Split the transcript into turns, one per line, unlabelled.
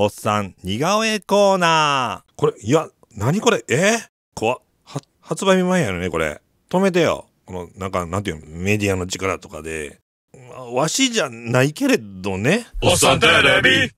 おっさん似顔絵コーナー。これ、いや、何これえー、怖は、発売日前やのね、これ。止めてよ。この、なんか、なんていうの、メディアの力
とかで。わしじゃないけれどね。おっさんテレビ